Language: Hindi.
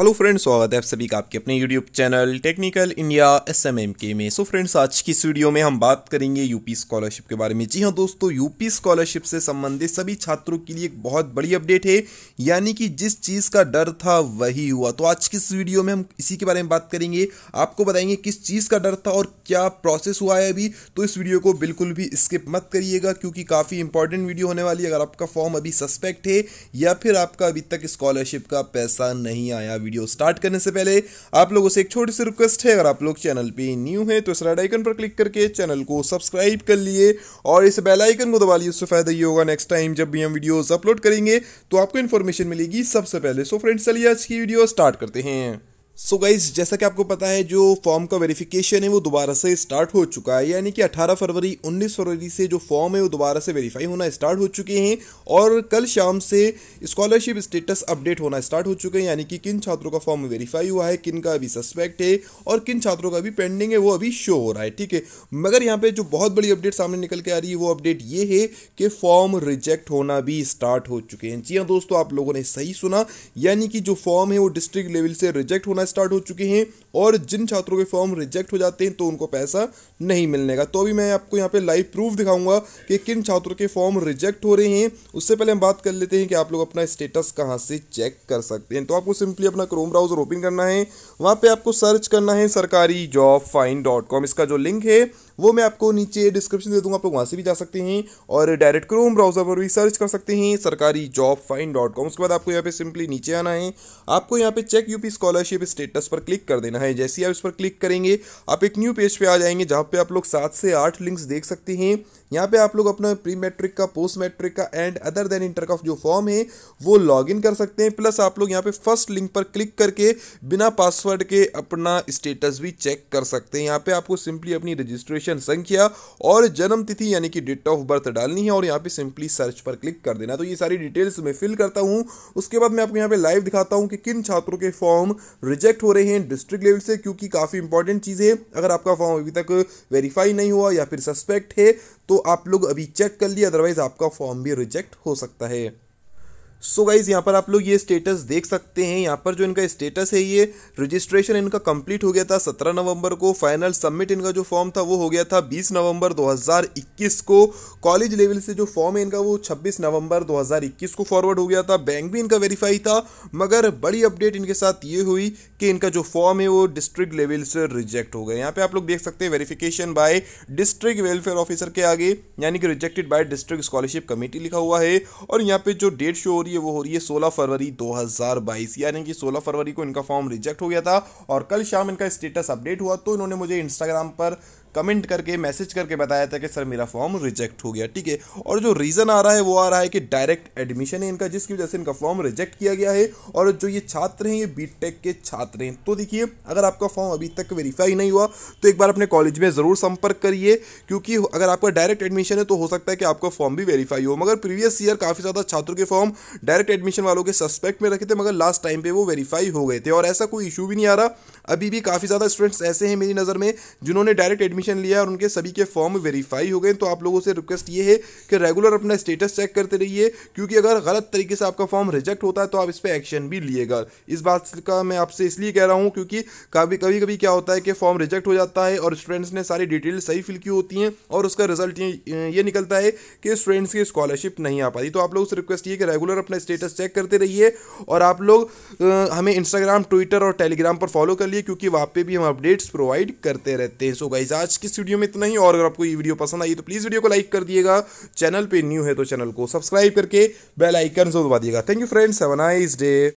हेलो फ्रेंड्स स्वागत है आप सभी का आपके अपने YouTube channel technical India S M M के में सो so फ्रेंड्स आज की इस वीडियो में हम बात करेंगे यूपी स्कॉलरशिप के बारे में जी हाँ दोस्तों यूपी स्कॉलरशिप से संबंधित सभी छात्रों के लिए एक बहुत बड़ी अपडेट है यानी कि जिस चीज़ का डर था वही हुआ तो आज की इस वीडियो में हम इसी के बारे में बात करेंगे आपको बताएंगे किस चीज़ का डर था और क्या प्रोसेस हुआ है अभी तो इस वीडियो को बिल्कुल भी स्किप मत करिएगा क्योंकि काफ़ी इंपॉर्टेंट वीडियो होने वाली है अगर आपका फॉर्म अभी सस्पेक्ट है या फिर आपका अभी तक स्कॉलरशिप का पैसा नहीं आया वीडियो स्टार्ट करने से पहले आप लोगों से एक छोटी सी रिक्वेस्ट है अगर आप लोग चैनल पे न्यू है तो इस रेड आइकन पर क्लिक करके चैनल को सब्सक्राइब कर लिए और इस बेल आइकन को दबा लिए उससे फायदा ये होगा नेक्स्ट टाइम जब भी हम वीडियो अपलोड करेंगे तो आपको इन्फॉर्मेशन मिलेगी सबसे पहले सो फ्रेंड्स चलिए आज की वीडियो स्टार्ट करते हैं सो so गाइज जैसा कि आपको पता है जो फॉर्म का वेरिफिकेशन है वो दोबारा से स्टार्ट हो चुका है यानी कि 18 फरवरी 19 फरवरी से जो फॉर्म है वो दोबारा से वेरीफाई होना स्टार्ट हो चुके हैं और कल शाम से स्कॉलरशिप स्टेटस अपडेट होना स्टार्ट हो चुके हैं यानी कि किन छात्रों का फॉर्म वेरीफाई हुआ है किन का अभी सस्पेक्ट है और किन छात्रों का अभी पेंडिंग है वो अभी शो हो रहा है ठीक है मगर यहाँ पर जो बहुत बड़ी अपडेट सामने निकल के आ रही है वो अपडेट ये है कि फॉर्म रिजेक्ट होना भी स्टार्ट हो चुके हैं जी हाँ दोस्तों आप लोगों ने सही सुना यानी कि जो फॉर्म है वो डिस्ट्रिक्ट लेवल से रिजेक्ट होना स्टार्ट हो चुकी हैं और जिन छात्रों के फॉर्म रिजेक्ट हो जाते हैं तो उनको पैसा नहीं मिलने का तो अभी मैं आपको यहाँ पे लाइव प्रूफ दिखाऊंगा कि किन छात्रों के फॉर्म रिजेक्ट हो रहे हैं उससे पहले हम बात कर लेते हैं कि आप लोग अपना स्टेटस कहाँ से चेक कर सकते हैं तो आपको सिंपली अपना क्रोम ब्राउजर ओपन करना है वहाँ पर आपको सर्च करना है सरकारी जॉब फाइन डॉट कॉम इसका जो लिंक है वो मैं आपको नीचे डिस्क्रिप्शन दे दूंगा आप लोग वहाँ से भी जा सकते हैं और डायरेक्ट क्रोम ब्राउजर पर भी सर्च कर सकते हैं सरकारी जॉब फाइन डॉट कॉम उसके बाद आपको यहाँ पे सिंपली नीचे आना है आपको यहाँ पे चेक यूपी स्कॉलरशिप स्टेटस पर क्लिक कर देना है जैसे ही आप इस पर क्लिक करेंगे आप एक न्यू पेज पे आ जाएंगे जहाँ पे आप लोग सात से आठ लिंक्स देख सकते हैं यहाँ पे आप लोग अपना प्री मैट्रिक का पोस्ट मैट्रिक का एंड अदर देन इंटर का जो फॉर्म है वो लॉगिन कर सकते हैं प्लस आप लोग यहाँ पे फर्स्ट लिंक पर क्लिक करके बिना पासवर्ड के अपना स्टेटस भी चेक कर सकते हैं यहाँ पे आपको सिंपली अपनी रजिस्ट्रेशन संख्या और जन्म तिथि यानी कि डेट ऑफ बर्थ डालनी है और यहाँ पे सिंपली सर्च पर क्लिक कर देना तो ये सारी डिटेल्स मैं फिल करता हूँ उसके बाद मैं आपको यहाँ पे लाइव दिखाता हूँ कि किन छात्रों के फॉर्म रिजेक्ट रिजेक्ट हो रहे हैं डिस्ट्रिक्ट लेवल से क्योंकि काफ़ी इंपॉर्टेंट चीज़ है अगर आपका फॉर्म अभी तक वेरीफाई नहीं हुआ या फिर सस्पेक्ट है तो आप लोग अभी चेक कर लिए अदरवाइज आपका फॉर्म भी रिजेक्ट हो सकता है सो so गाइज़ यहाँ पर आप लोग ये स्टेटस देख सकते हैं यहाँ पर जो इनका स्टेटस है ये रजिस्ट्रेशन इनका कंप्लीट हो गया था 17 नवंबर को फाइनल सबमिट इनका जो फॉर्म था वो हो गया था 20 नवंबर 2021 को कॉलेज लेवल से जो फॉर्म है इनका वो 26 नवंबर 2021 को फॉरवर्ड हो गया था बैंक भी इनका वेरीफाई था मगर बड़ी अपडेट इनके साथ ये हुई कि इनका जो फॉर्म है वो डिस्ट्रिक्ट लेवल से रिजेक्ट हो गया यहाँ पर आप लोग देख सकते हैं verification by district welfare officer के आगे यानी कि rejected by district scholarship committee लिखा हुआ है और यहाँ पर जो डेट शो हो रही रही है वो हो रही है 16 फरवरी 2022 यानी कि 16 फरवरी को इनका फॉर्म रिजेक्ट हो गया था और कल शाम इनका स्टेटस अपडेट हुआ तो इन्होंने मुझे इंस्टाग्राम पर कमेंट करके मैसेज करके बताया था कि सर मेरा फॉर्म रिजेक्ट हो गया ठीक है और जो रीज़न आ रहा है वो आ रहा है कि डायरेक्ट एडमिशन है इनका जिसकी वजह से इनका फॉर्म रिजेक्ट किया गया है और जो ये छात्र हैं ये बी के छात्र हैं तो देखिए अगर आपका फॉर्म अभी तक वेरीफाई नहीं हुआ तो एक बार अपने कॉलेज में ज़रूर संपर्क करिए क्योंकि अगर आपका डायरेक्ट एडमिशन है तो हो सकता है कि आपका फॉर्म भी वेरीफाई हो मगर प्रीवियस ईयर काफ़ी ज़्यादा छात्रों के फॉर्म डायरेक्ट एडमिशन वालों के सस्पेक्ट में रखे थे मगर लास्ट टाइम पर वो वेरीफाई हो गए थे और ऐसा कोई इशू भी नहीं आ रहा अभी भी काफ़ी ज़्यादा स्टूडेंट्स ऐसे हैं मेरी नज़र में जिन्होंने डायरेक्ट एडमिशन परमिशन लिया और उनके सभी के फॉर्म वेरीफाई हो गए तो आप लोगों से रिक्वेस्ट ये है कि रेगुलर अपना स्टेटस चेक करते रहिए क्योंकि अगर गलत तरीके से आपका फॉर्म रिजेक्ट होता है तो आप इस पर एक्शन भी लिएगा इस बात का मैं आपसे इसलिए कह रहा हूँ क्योंकि कभी कभी कभी क्या होता है कि फॉर्म रिजेक्ट हो जाता है और स्टूडेंट्स ने सारी डिटेल सही फिल की होती हैं और उसका रिजल्ट ये निकलता है कि स्टूडेंट्स की स्कॉलरशिप नहीं आ पाती तो आप लोगों से रिक्वेस्ट ये कि रेगुलर अपना स्टेटस चेक करते रहिए और आप लोग हमें इंस्टाग्राम ट्विटर और टेलीग्राम पर फॉलो कर लिए क्योंकि वहाँ पर भी हम अपडेट्स प्रोवाइड करते रहते हैं सो गाइज आज आज की वीडियो में इतना ही और अगर आपको ये वीडियो पसंद आई तो प्लीज़ वीडियो को लाइक कर दिएगा चैनल पे न्यू है तो चैनल को सब्सक्राइब करके बेल आइकन जरूर दबा दिएगा thank you friends have nice day